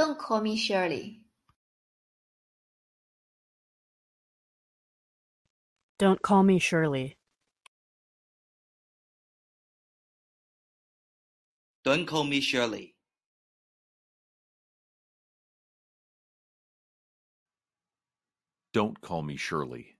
Don't call me Shirley. Don't call me Shirley. Don't call me Shirley. Don't call me Shirley.